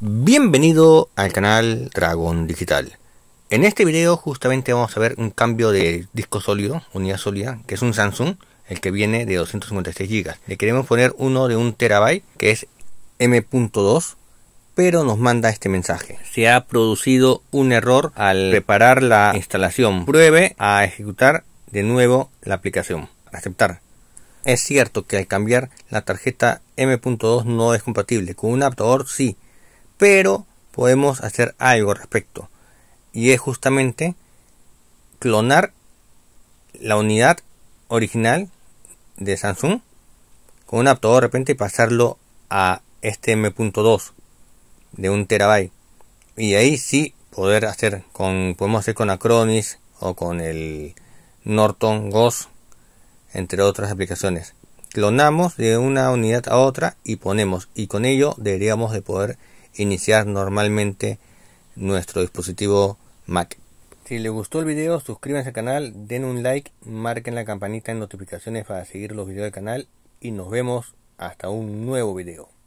Bienvenido al canal Dragon Digital. En este video justamente vamos a ver un cambio de disco sólido, unidad sólida, que es un Samsung, el que viene de 256 GB. Le queremos poner uno de un terabyte que es M.2, pero nos manda este mensaje. Se ha producido un error al preparar la instalación. Pruebe a ejecutar de nuevo la aplicación. Aceptar. Es cierto que al cambiar la tarjeta M.2 no es compatible. Con un adaptador sí, pero podemos hacer algo respecto. Y es justamente clonar la unidad original de Samsung con un adaptador de repente y pasarlo a este M.2 de un terabyte. Y ahí sí poder hacer con, podemos hacer con Acronis o con el Norton Ghost, entre otras aplicaciones. Clonamos de una unidad a otra y ponemos, y con ello deberíamos de poder iniciar normalmente nuestro dispositivo Mac. Si les gustó el video, suscríbanse al canal, den un like, marquen la campanita de notificaciones para seguir los videos del canal y nos vemos hasta un nuevo video.